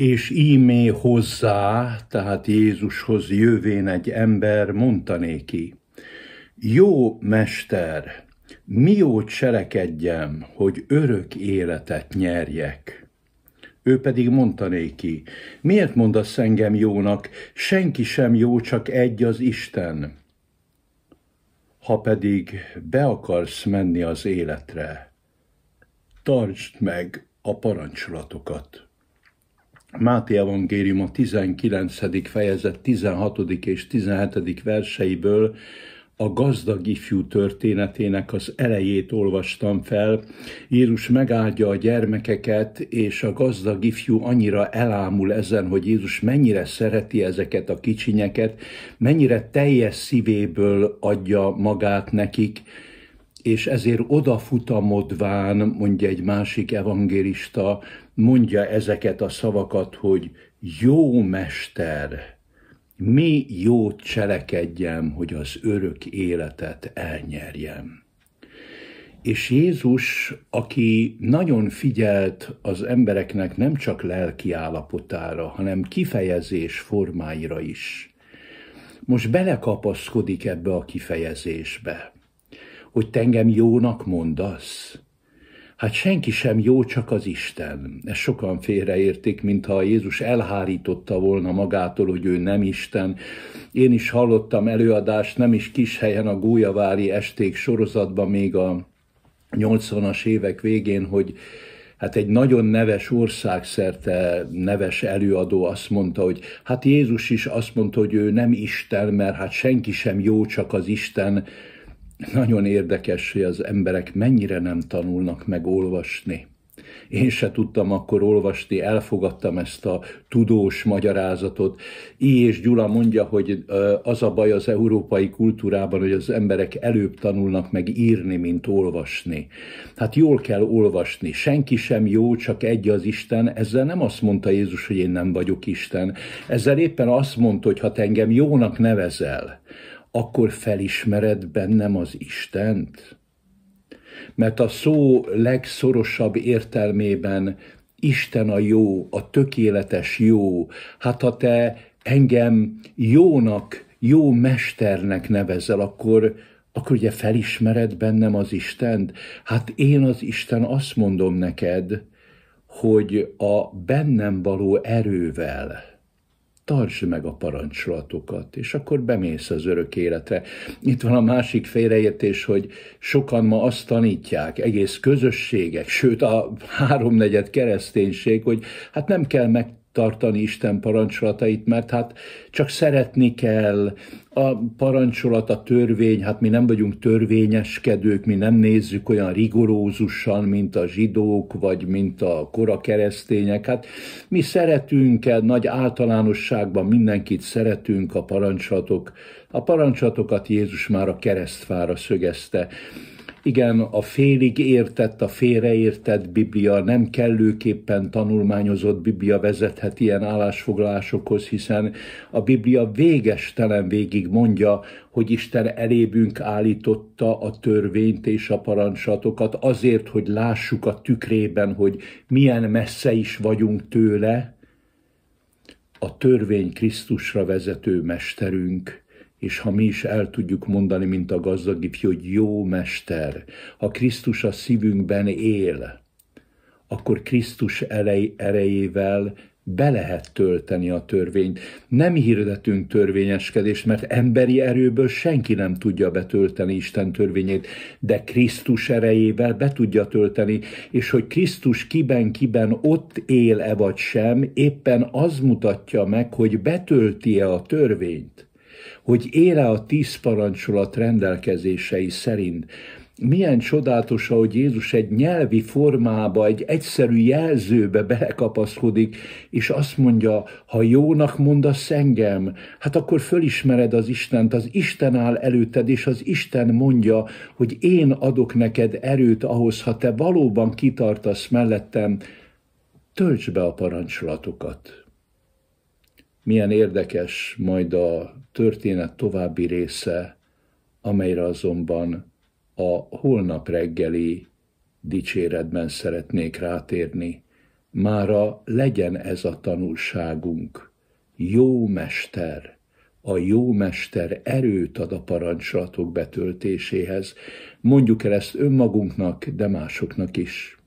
és ímé hozzá, tehát Jézushoz jövén egy ember, mondta néki, jó mester, miót cselekedjem, hogy örök életet nyerjek? Ő pedig mondta néki, miért mondasz engem jónak, senki sem jó, csak egy az Isten. Ha pedig be akarsz menni az életre, tartsd meg a parancsolatokat. Máté Evangélium a 19. fejezet 16. és 17. verseiből a gazdag ifjú történetének az elejét olvastam fel. Jézus megáldja a gyermekeket, és a gazdag ifjú annyira elámul ezen, hogy Jézus mennyire szereti ezeket a kicsinyeket, mennyire teljes szívéből adja magát nekik, és ezért odafutamodván, mondja egy másik evangélista, mondja ezeket a szavakat, hogy jó mester, mi jót cselekedjem, hogy az örök életet elnyerjem. És Jézus, aki nagyon figyelt az embereknek nem csak lelki állapotára, hanem kifejezés formáira is, most belekapaszkodik ebbe a kifejezésbe hogy te engem jónak mondasz? Hát senki sem jó, csak az Isten. Ezt sokan félreértik, mintha Jézus elhárította volna magától, hogy ő nem Isten. Én is hallottam előadást, nem is kis helyen a Gólyavári esték sorozatban még a 80-as évek végén, hogy hát egy nagyon neves országszerte neves előadó azt mondta, hogy hát Jézus is azt mondta, hogy ő nem Isten, mert hát senki sem jó, csak az Isten nagyon érdekes, hogy az emberek mennyire nem tanulnak meg olvasni. Én se tudtam akkor olvasni, elfogadtam ezt a tudós magyarázatot. I. és Gyula mondja, hogy az a baj az európai kultúrában, hogy az emberek előbb tanulnak meg írni, mint olvasni. Hát jól kell olvasni, senki sem jó, csak egy az Isten. Ezzel nem azt mondta Jézus, hogy én nem vagyok Isten. Ezzel éppen azt mondta, hogy ha te engem jónak nevezel, akkor felismered bennem az Istent? Mert a szó legszorosabb értelmében Isten a jó, a tökéletes jó. Hát ha te engem jónak, jó mesternek nevezel, akkor, akkor ugye felismered bennem az Istent? Hát én az Isten azt mondom neked, hogy a bennem való erővel, tartsd meg a parancsolatokat, és akkor bemész az örök életre. Itt van a másik félreértés, hogy sokan ma azt tanítják, egész közösségek, sőt a háromnegyed kereszténység, hogy hát nem kell meg tartani Isten parancsolatait, mert hát csak szeretni kell, a parancsolat, a törvény, hát mi nem vagyunk törvényeskedők, mi nem nézzük olyan rigorózusan, mint a zsidók, vagy mint a kora keresztények. Hát mi szeretünk, nagy általánosságban mindenkit szeretünk a parancsolatok. A parancsolatokat Jézus már a keresztfára szögezte. Igen, a félig értett, a félreértett Biblia, nem kellőképpen tanulmányozott Biblia vezethet ilyen állásfoglalásokhoz, hiszen a Biblia végestelen végig mondja, hogy Isten elébünk állította a törvényt és a parancsatokat azért, hogy lássuk a tükrében, hogy milyen messze is vagyunk tőle, a törvény Krisztusra vezető mesterünk, és ha mi is el tudjuk mondani, mint a gazdag ifjú, hogy jó mester, ha Krisztus a szívünkben él, akkor Krisztus elej, erejével be lehet tölteni a törvényt. Nem hirdetünk törvényeskedést, mert emberi erőből senki nem tudja betölteni Isten törvényét, de Krisztus erejével be tudja tölteni, és hogy Krisztus kiben-kiben ott él-e vagy sem, éppen az mutatja meg, hogy betölti-e a törvényt hogy ére a tíz parancsolat rendelkezései szerint. Milyen csodálatos, hogy Jézus egy nyelvi formába, egy egyszerű jelzőbe belekapaszkodik, és azt mondja, ha jónak mondasz engem, hát akkor fölismered az Istent, az Isten áll előtted, és az Isten mondja, hogy én adok neked erőt ahhoz, ha te valóban kitartasz mellettem, töltsd be a parancsolatokat milyen érdekes majd a történet további része, amelyre azonban a holnap reggeli dicséredben szeretnék rátérni. Mára legyen ez a tanulságunk. Jó mester, a jó mester erőt ad a parancsolatok betöltéséhez. Mondjuk el ezt önmagunknak, de másoknak is.